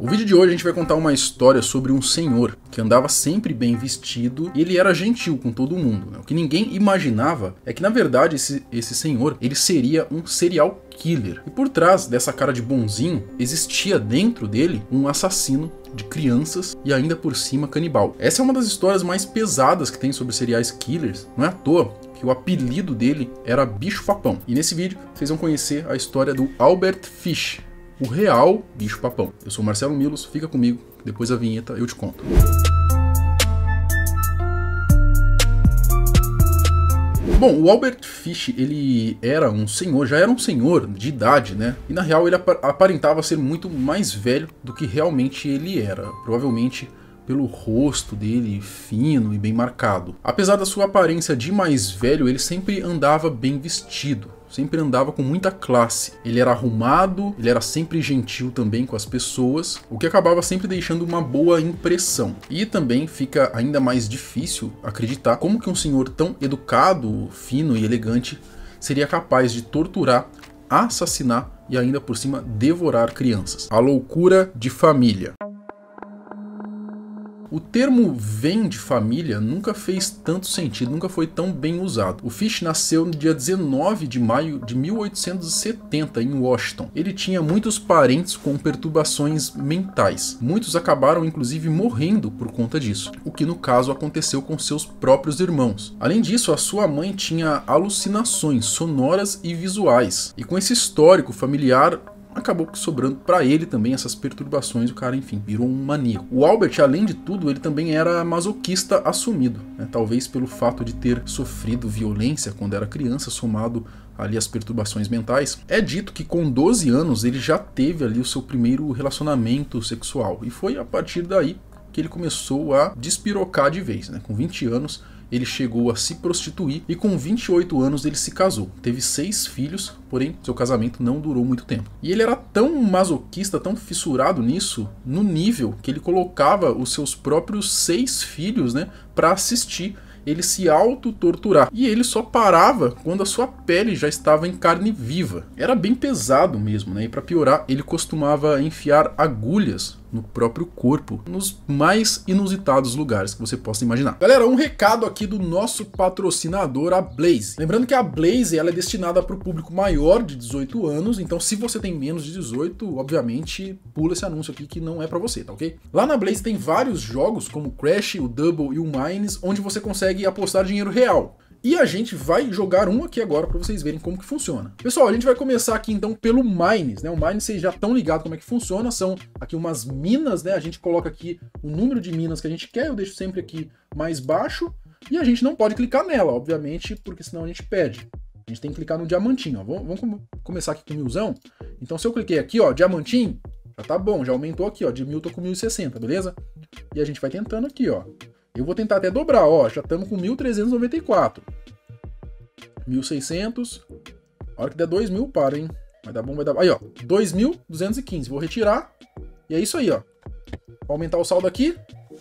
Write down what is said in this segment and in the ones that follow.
No vídeo de hoje a gente vai contar uma história sobre um senhor que andava sempre bem vestido e ele era gentil com todo mundo. Né? O que ninguém imaginava é que na verdade esse, esse senhor ele seria um serial killer. E por trás dessa cara de bonzinho existia dentro dele um assassino de crianças e ainda por cima canibal. Essa é uma das histórias mais pesadas que tem sobre seriais killers, não é à toa que o apelido dele era Bicho Papão. E nesse vídeo vocês vão conhecer a história do Albert Fish, o real bicho-papão. Eu sou Marcelo Milos, fica comigo, depois a vinheta eu te conto. Bom, o Albert Fish, ele era um senhor, já era um senhor de idade, né? E na real ele ap aparentava ser muito mais velho do que realmente ele era. Provavelmente pelo rosto dele fino e bem marcado. Apesar da sua aparência de mais velho, ele sempre andava bem vestido sempre andava com muita classe. Ele era arrumado, ele era sempre gentil também com as pessoas, o que acabava sempre deixando uma boa impressão. E também fica ainda mais difícil acreditar como que um senhor tão educado, fino e elegante seria capaz de torturar, assassinar e ainda por cima devorar crianças. A loucura de família. O termo vem de família nunca fez tanto sentido, nunca foi tão bem usado. O Fish nasceu no dia 19 de maio de 1870 em Washington. Ele tinha muitos parentes com perturbações mentais. Muitos acabaram inclusive morrendo por conta disso, o que no caso aconteceu com seus próprios irmãos. Além disso, a sua mãe tinha alucinações sonoras e visuais. E com esse histórico familiar, acabou sobrando para ele também essas perturbações, o cara, enfim, virou um maníaco. O Albert, além de tudo, ele também era masoquista assumido, né? talvez pelo fato de ter sofrido violência quando era criança, somado ali as perturbações mentais, é dito que com 12 anos ele já teve ali o seu primeiro relacionamento sexual. E foi a partir daí que ele começou a despirocar de vez, né? Com 20 anos, ele chegou a se prostituir e com 28 anos ele se casou. Teve seis filhos, porém seu casamento não durou muito tempo. E ele era tão masoquista, tão fissurado nisso, no nível que ele colocava os seus próprios seis filhos, né, para assistir ele se auto-torturar. E ele só parava quando a sua pele já estava em carne viva. Era bem pesado mesmo, né? E para piorar, ele costumava enfiar agulhas no próprio corpo, nos mais inusitados lugares que você possa imaginar. Galera, um recado aqui do nosso patrocinador, a Blaze. Lembrando que a Blaze ela é destinada para o público maior de 18 anos, então se você tem menos de 18, obviamente pula esse anúncio aqui que não é para você, tá ok? Lá na Blaze tem vários jogos como o Crash, o Double e o Mines, onde você consegue apostar dinheiro real. E a gente vai jogar um aqui agora para vocês verem como que funciona. Pessoal, a gente vai começar aqui então pelo Mines, né? O Mines vocês já estão ligados como é que funciona, são aqui umas minas, né? A gente coloca aqui o número de minas que a gente quer, eu deixo sempre aqui mais baixo, e a gente não pode clicar nela, obviamente, porque senão a gente perde. A gente tem que clicar no diamantinho, ó. Vamos, vamos começar aqui com milzão. Então se eu cliquei aqui, ó, diamantinho, já tá bom, já aumentou aqui, ó, de mil tô com 1060, beleza? E a gente vai tentando aqui, ó. Eu vou tentar até dobrar, ó, já estamos com 1394. 1600. A hora que der 2000, para, hein? Vai dar bom, vai dar Aí, ó, 2215. Vou retirar. E é isso aí, ó. Vou aumentar o saldo aqui.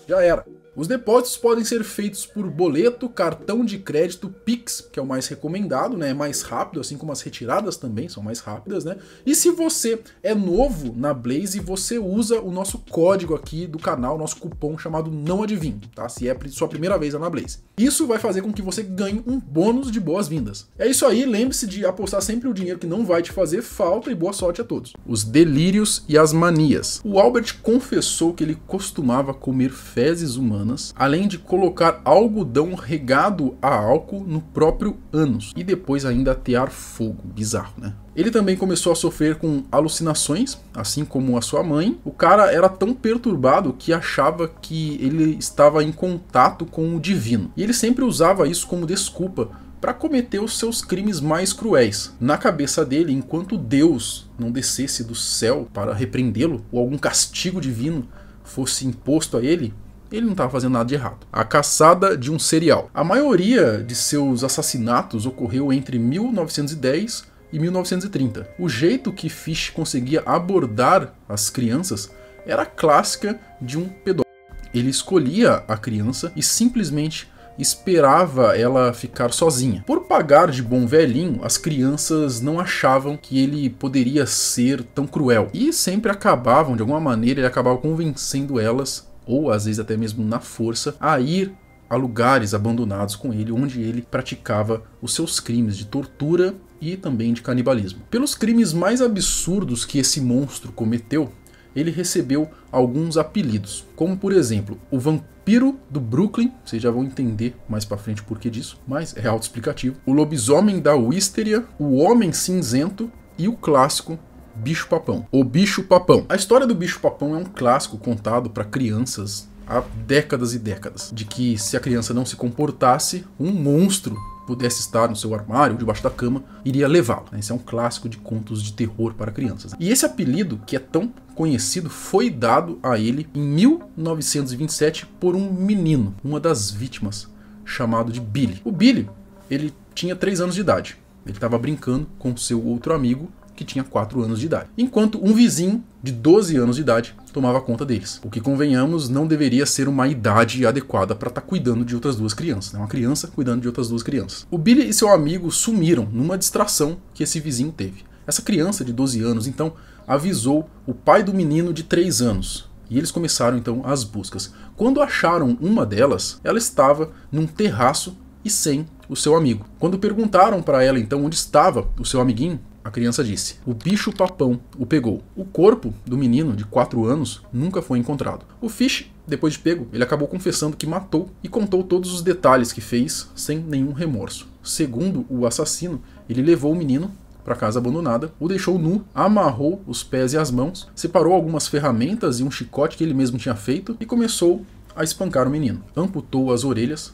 Já era. Os depósitos podem ser feitos por boleto, cartão de crédito, Pix, que é o mais recomendado, né? É mais rápido, assim como as retiradas também são mais rápidas, né? E se você é novo na Blaze, você usa o nosso código aqui do canal, nosso cupom chamado Não Adivinho, tá? Se é sua primeira vez na Blaze. Isso vai fazer com que você ganhe um bônus de boas-vindas. É isso aí, lembre-se de apostar sempre o dinheiro que não vai te fazer falta e boa sorte a todos. Os delírios e as manias. O Albert confessou que ele costumava comer fezes humanas além de colocar algodão regado a álcool no próprio ânus e depois ainda atear fogo. Bizarro, né? Ele também começou a sofrer com alucinações, assim como a sua mãe. O cara era tão perturbado que achava que ele estava em contato com o divino. E ele sempre usava isso como desculpa para cometer os seus crimes mais cruéis. Na cabeça dele, enquanto Deus não descesse do céu para repreendê-lo, ou algum castigo divino fosse imposto a ele, ele não estava fazendo nada de errado. A caçada de um serial. A maioria de seus assassinatos ocorreu entre 1910 e 1930. O jeito que Fish conseguia abordar as crianças era clássica de um pedófilo. Ele escolhia a criança e simplesmente esperava ela ficar sozinha. Por pagar de bom velhinho, as crianças não achavam que ele poderia ser tão cruel e sempre acabavam, de alguma maneira, ele acabava convencendo elas ou às vezes até mesmo na força, a ir a lugares abandonados com ele, onde ele praticava os seus crimes de tortura e também de canibalismo. Pelos crimes mais absurdos que esse monstro cometeu, ele recebeu alguns apelidos, como por exemplo, o vampiro do Brooklyn, vocês já vão entender mais para frente por que disso, mas é autoexplicativo. O lobisomem da Wisteria, o homem cinzento e o clássico Bicho Papão. O Bicho Papão. A história do Bicho Papão é um clássico contado para crianças há décadas e décadas, de que se a criança não se comportasse, um monstro pudesse estar no seu armário, debaixo da cama, iria levá lo né? Esse é um clássico de contos de terror para crianças. E esse apelido, que é tão conhecido, foi dado a ele em 1927 por um menino, uma das vítimas, chamado de Billy. O Billy, ele tinha 3 anos de idade. Ele estava brincando com seu outro amigo que tinha 4 anos de idade, enquanto um vizinho de 12 anos de idade tomava conta deles. O que, convenhamos, não deveria ser uma idade adequada para estar tá cuidando de outras duas crianças, né? uma criança cuidando de outras duas crianças. O Billy e seu amigo sumiram numa distração que esse vizinho teve. Essa criança de 12 anos, então, avisou o pai do menino de 3 anos, e eles começaram então as buscas. Quando acharam uma delas, ela estava num terraço e sem o seu amigo. Quando perguntaram para ela então onde estava o seu amiguinho, a criança disse: O bicho papão o pegou. O corpo do menino, de 4 anos, nunca foi encontrado. O Fish, depois de pego, ele acabou confessando que matou e contou todos os detalhes que fez sem nenhum remorso. Segundo o assassino, ele levou o menino para casa abandonada, o deixou nu, amarrou os pés e as mãos, separou algumas ferramentas e um chicote que ele mesmo tinha feito e começou a espancar o menino. Amputou as orelhas,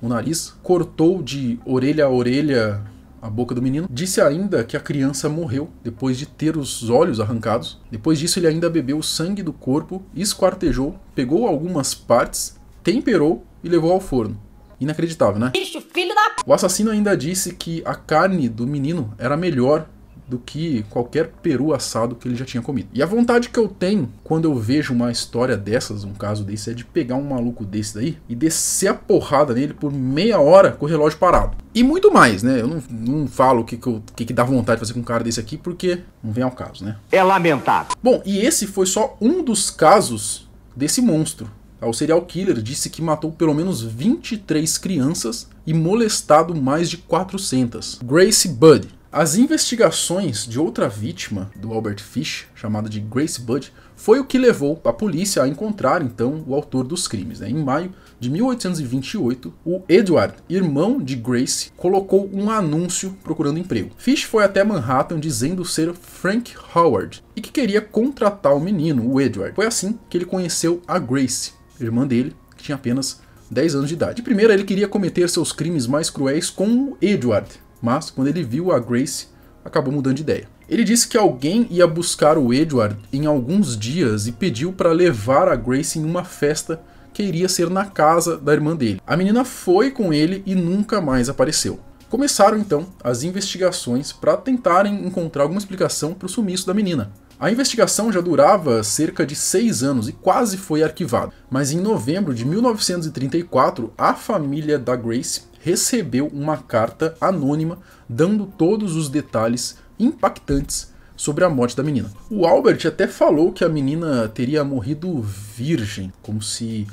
o nariz, cortou de orelha a orelha a boca do menino. Disse ainda que a criança morreu depois de ter os olhos arrancados. Depois disso, ele ainda bebeu o sangue do corpo, esquartejou, pegou algumas partes, temperou e levou ao forno. Inacreditável, né? Bicho, filho da... O assassino ainda disse que a carne do menino era melhor do que qualquer peru assado que ele já tinha comido. E a vontade que eu tenho quando eu vejo uma história dessas, um caso desse, é de pegar um maluco desse daí e descer a porrada nele por meia hora com o relógio parado. E muito mais, né? Eu não, não falo o que, que, que, que dá vontade de fazer com um cara desse aqui, porque não vem ao caso, né? É lamentável. Bom, e esse foi só um dos casos desse monstro. O serial killer disse que matou pelo menos 23 crianças e molestado mais de 400. Grace Budd as investigações de outra vítima do Albert Fish, chamada de Grace Budd, foi o que levou a polícia a encontrar então o autor dos crimes. Né? Em maio de 1828, o Edward, irmão de Grace, colocou um anúncio procurando emprego. Fish foi até Manhattan dizendo ser Frank Howard e que queria contratar o menino, o Edward. Foi assim que ele conheceu a Grace, irmã dele, que tinha apenas 10 anos de idade. De primeira, ele queria cometer seus crimes mais cruéis com o Edward, mas quando ele viu a Grace, acabou mudando de ideia. Ele disse que alguém ia buscar o Edward em alguns dias e pediu para levar a Grace em uma festa que iria ser na casa da irmã dele. A menina foi com ele e nunca mais apareceu. Começaram então as investigações para tentarem encontrar alguma explicação para o sumiço da menina. A investigação já durava cerca de seis anos e quase foi arquivada, mas em novembro de 1934 a família da Grace recebeu uma carta anônima dando todos os detalhes impactantes sobre a morte da menina. O Albert até falou que a menina teria morrido virgem, como se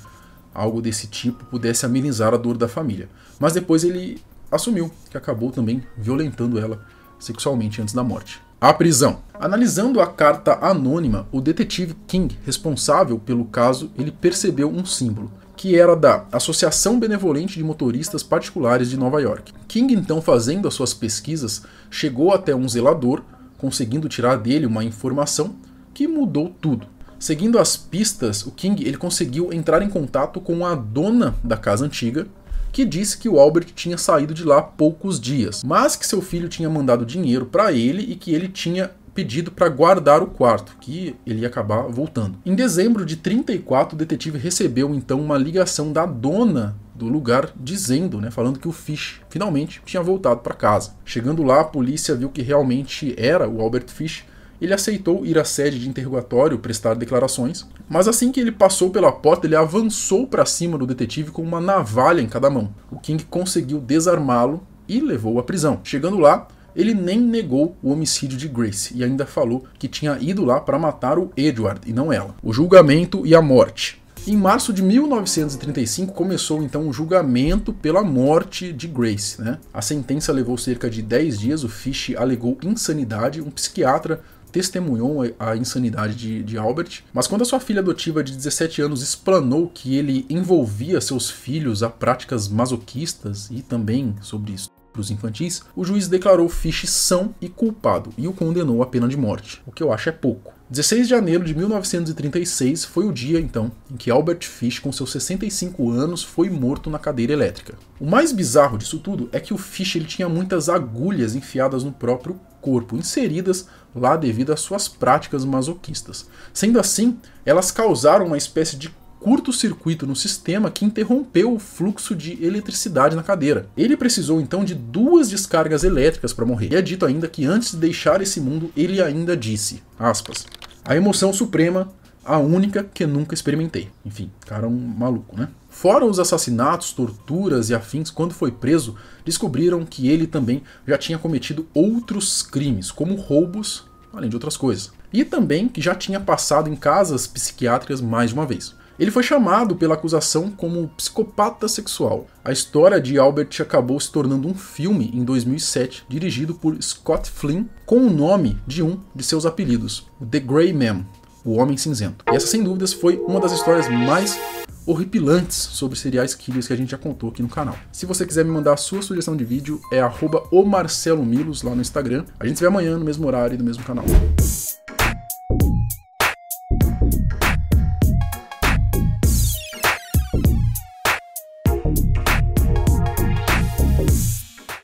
algo desse tipo pudesse amenizar a dor da família. Mas depois ele assumiu que acabou também violentando ela sexualmente antes da morte. A prisão. Analisando a carta anônima, o detetive King, responsável pelo caso, ele percebeu um símbolo que era da Associação Benevolente de Motoristas Particulares de Nova York. King, então, fazendo as suas pesquisas, chegou até um zelador, conseguindo tirar dele uma informação que mudou tudo. Seguindo as pistas, o King ele conseguiu entrar em contato com a dona da casa antiga, que disse que o Albert tinha saído de lá há poucos dias, mas que seu filho tinha mandado dinheiro para ele e que ele tinha pedido para guardar o quarto, que ele ia acabar voltando. Em dezembro de 34, o detetive recebeu então uma ligação da dona do lugar dizendo, né, falando que o Fish finalmente tinha voltado para casa. Chegando lá, a polícia viu que realmente era o Albert Fish. Ele aceitou ir à sede de interrogatório prestar declarações, mas assim que ele passou pela porta, ele avançou para cima do detetive com uma navalha em cada mão. O King conseguiu desarmá-lo e levou à prisão. Chegando lá, ele nem negou o homicídio de Grace e ainda falou que tinha ido lá para matar o Edward e não ela. O julgamento e a morte. Em março de 1935 começou então o julgamento pela morte de Grace. Né? A sentença levou cerca de 10 dias, o Fish alegou insanidade, um psiquiatra testemunhou a insanidade de, de, Albert, mas quando a sua filha adotiva de 17 anos explanou que ele envolvia seus filhos a práticas masoquistas e também sobre isso para os infantis, o juiz declarou Fish são e culpado e o condenou à pena de morte, o que eu acho é pouco. 16 de janeiro de 1936 foi o dia, então, em que Albert Fish, com seus 65 anos, foi morto na cadeira elétrica. O mais bizarro disso tudo é que o Fish ele tinha muitas agulhas enfiadas no próprio corpo, inseridas lá devido às suas práticas masoquistas. Sendo assim, elas causaram uma espécie de curto-circuito no sistema que interrompeu o fluxo de eletricidade na cadeira. Ele precisou então de duas descargas elétricas para morrer. E é dito ainda que antes de deixar esse mundo, ele ainda disse, aspas, a emoção suprema, a única que nunca experimentei. Enfim, cara um maluco, né? Fora os assassinatos, torturas e afins, quando foi preso, descobriram que ele também já tinha cometido outros crimes, como roubos, além de outras coisas. E também que já tinha passado em casas psiquiátricas mais de uma vez. Ele foi chamado pela acusação como psicopata sexual. A história de Albert acabou se tornando um filme em 2007, dirigido por Scott Flynn, com o nome de um de seus apelidos, The Grey Man, o Homem Cinzento. E essa, sem dúvidas, foi uma das histórias mais horripilantes sobre seriais killers que a gente já contou aqui no canal. Se você quiser me mandar a sua sugestão de vídeo, é @omarcelomilos lá no Instagram. A gente se vê amanhã no mesmo horário e no mesmo canal.